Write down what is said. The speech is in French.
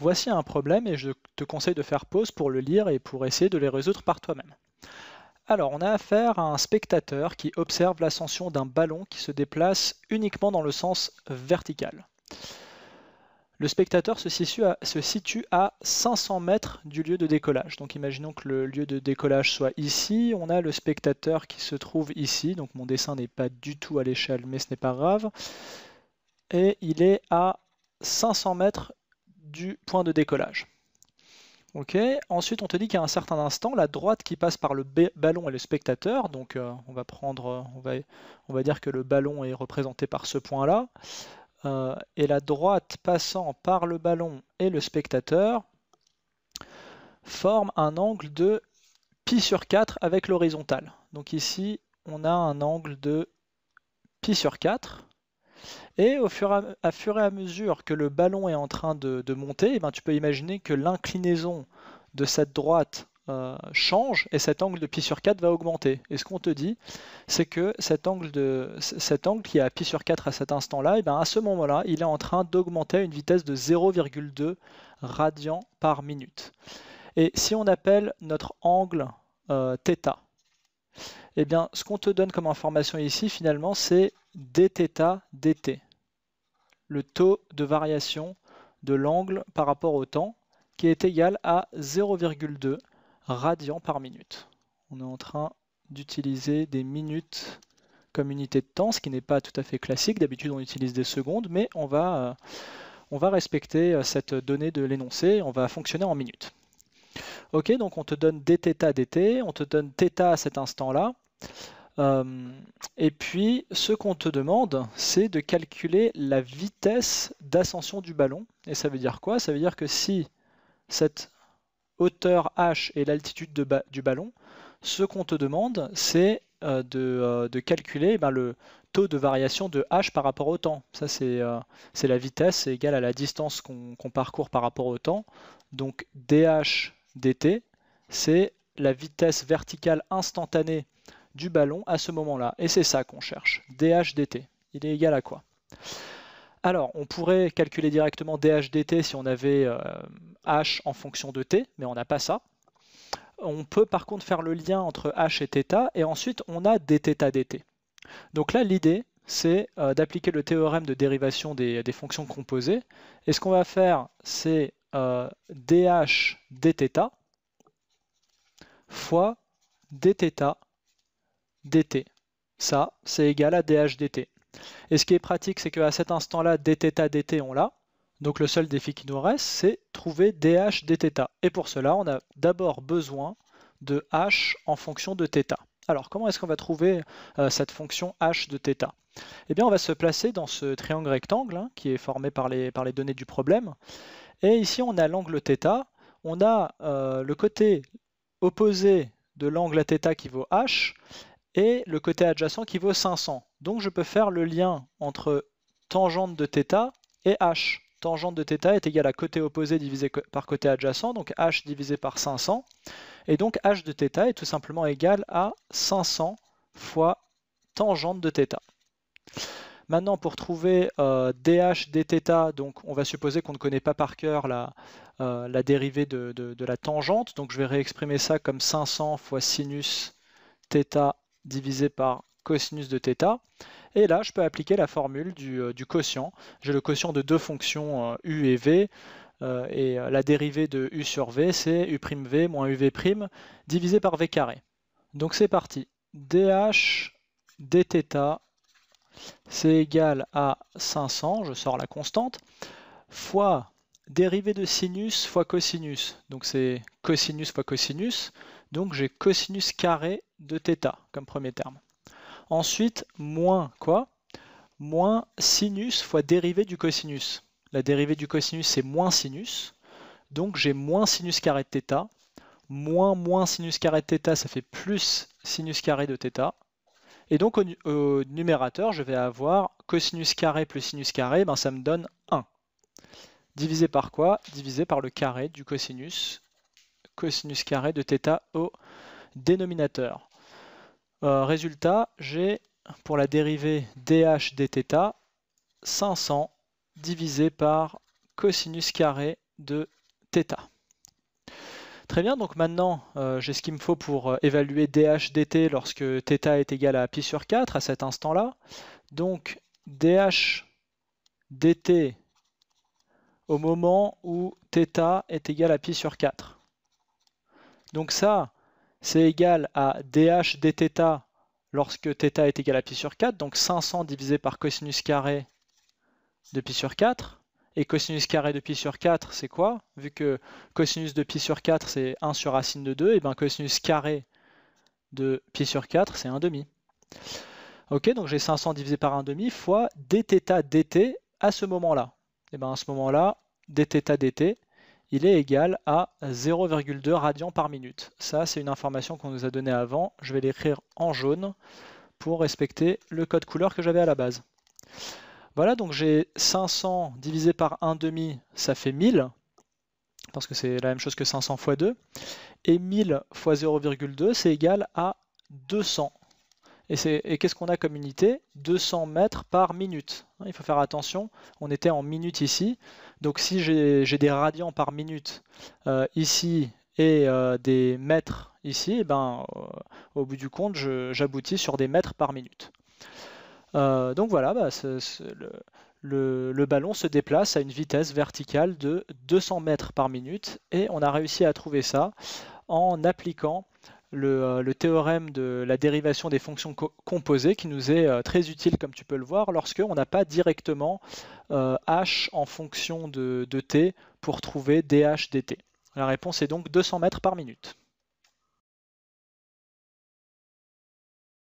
Voici un problème et je te conseille de faire pause pour le lire et pour essayer de les résoudre par toi-même. Alors, on a affaire à un spectateur qui observe l'ascension d'un ballon qui se déplace uniquement dans le sens vertical. Le spectateur se situe, à, se situe à 500 mètres du lieu de décollage. Donc imaginons que le lieu de décollage soit ici. On a le spectateur qui se trouve ici. Donc mon dessin n'est pas du tout à l'échelle, mais ce n'est pas grave. Et il est à 500 mètres du point de décollage. Ensuite, on te dit qu'à un certain instant, la droite qui passe par le ballon et le spectateur, donc euh, on va prendre, euh, on va, dire que le ballon est représenté par ce point-là, euh, et la droite passant par le ballon et le spectateur forme un angle de pi sur 4 avec l'horizontale. Donc ici, on a un angle de pi sur 4 et au fur, et à, mesure que le ballon est en train de, monter, eh ben, tu peux imaginer que l'inclinaison de cette droite euh, change et cet angle de pi sur 4 va augmenter. Et ce qu'on te dit, c'est que cet angle, cet angle qui est à π sur 4 à cet instant-là, eh ben, à ce moment-là, il est en train d'augmenter à une vitesse de 0,2 radian par minute. Et si on appelle notre angle euh, θ, eh bien, ce qu'on te donne comme information ici, finalement, c'est dθ dt le taux de variation de l'angle par rapport au temps, qui est égal à 0,2 radians par minute. On est en train d'utiliser des minutes comme unité de temps, ce qui n'est pas tout à fait classique. D'habitude, on utilise des secondes, mais on va, euh, on va respecter euh, cette donnée de l'énoncé, on va fonctionner en minutes. Ok, donc on te donne dθ dt, on te donne θ à cet instant-là. Euh, et puis, ce qu'on te demande, c'est de calculer la vitesse d'ascension du ballon. Et ça veut dire quoi Ça veut dire que si cette hauteur h est l'altitude du ballon, ce qu'on te demande, c'est euh, euh, de, calculer eh ben, le taux de variation de h par rapport au temps. Ça, c'est la vitesse égale à la distance qu'on parcourt par rapport au temps. Donc, dh dt, c'est la vitesse verticale instantanée du ballon à ce moment-là. Et c'est ça qu'on cherche. dh dt, Il est égal à quoi alors, on pourrait calculer directement dh dt si on avait euh, H en fonction de T, mais on n'a pas ça. On peut par contre faire le lien entre H et θ, et ensuite on a dθ dt. Donc là, l'idée, c'est euh, d'appliquer le théorème de dérivation des, fonctions composées. Et ce qu'on va faire, c'est dH euh, dθ fois dθ dt. Ça, c'est égal à dH dT, Et ce qui est pratique, c'est qu'à cet instant-là, dθ, dt, on l'a. Donc le seul défi qui nous reste, c'est trouver dh dθ. Et pour cela, on a d'abord besoin de h en fonction de θ. Alors comment est-ce qu'on va trouver euh, cette fonction h de θ Eh bien on va se placer dans ce triangle rectangle hein, qui est formé par les, par les données du problème. Et ici on a l'angle θ, on a euh, le côté opposé de l'angle à θ qui vaut h, et le côté adjacent qui vaut 500. Donc je peux faire le lien entre tangente de θ et h. Tangente de θ est égale à côté opposé divisé par côté adjacent, donc h divisé par 500. Et donc h de θ est tout simplement égal à 500 fois tangente de θ. Maintenant, pour trouver euh, dh dθ, donc on va supposer qu'on ne connaît pas par cœur la, euh, dérivée de, de, la tangente. Donc je vais réexprimer ça comme 500 fois sinus θ divisé par cosinus de θ. Et là, je peux appliquer la formule du, euh, quotient. J'ai le quotient de deux fonctions euh, u et v. Euh, et la dérivée de u sur v, c'est u'v moins uv' divisé par v carré. Donc c'est parti. dh dθ, c'est égal à 500, je sors la constante, fois Dérivée de sinus fois cosinus, donc c'est cosinus fois cosinus, donc j'ai cosinus carré de θ comme premier terme. Ensuite, moins quoi Moins sinus fois dérivée du cosinus. La dérivée du cosinus, c'est moins sinus. Donc j'ai moins sinus carré de θ. Moins moins sinus carré de θ, ça fait plus sinus carré de θ. Et donc au, numérateur, je vais avoir cosinus carré plus sinus carré, ben, ça me donne 1. Divisé par quoi Divisé par le carré du cosinus, cosinus carré de θ au dénominateur. Euh, résultat, j'ai pour la dérivée dH dθ 500 divisé par cosinus carré de θ. Très bien, donc maintenant euh, j'ai ce qu'il me faut pour euh, évaluer dH dt lorsque θ est égal à pi sur 4 à cet instant-là. Donc dH dt au moment où θ est égal à pi sur 4. Donc ça, c'est égal à dH dθ lorsque θ est égal à π sur 4, donc 500 divisé par cosinus carré de π sur 4. Et cosinus carré de pi sur 4, c'est quoi Vu que cosinus de π sur 4, c'est 1 sur racine de 2, et bien cosinus carré de pi sur 4, c'est 1 demi. Ok, donc j'ai 500 divisé par 1 demi fois dθ dt à ce moment-là et eh bien à ce moment-là, dθ dt, il est égal à 0,2 radians par minute. Ça, c'est une information qu'on nous a donnée avant. Je vais l'écrire en jaune pour respecter le code couleur que j'avais à la base. Voilà, donc j'ai 500 divisé par 1,5, ça fait 1000, parce que c'est la même chose que 500 fois 2. Et 1000 fois 0,2, c'est égal à 200. Et, qu'est-ce qu'on a comme unité 200 mètres par minute. Il faut faire attention, on était en minutes ici. Donc si j'ai des radians par minute euh, ici et euh, des mètres ici, eh ben, euh, au bout du compte, j'aboutis sur des mètres par minute. donc voilà, bah, le, ballon se déplace à une vitesse verticale de 200 mètres par minute et on a réussi à trouver ça en appliquant euh, le, théorème de la dérivation des fonctions composées qui nous est euh, très utile, comme tu peux le voir, lorsque on n'a pas directement euh, h en fonction de t pour trouver dh dt. La réponse est donc 200 mètres par minute.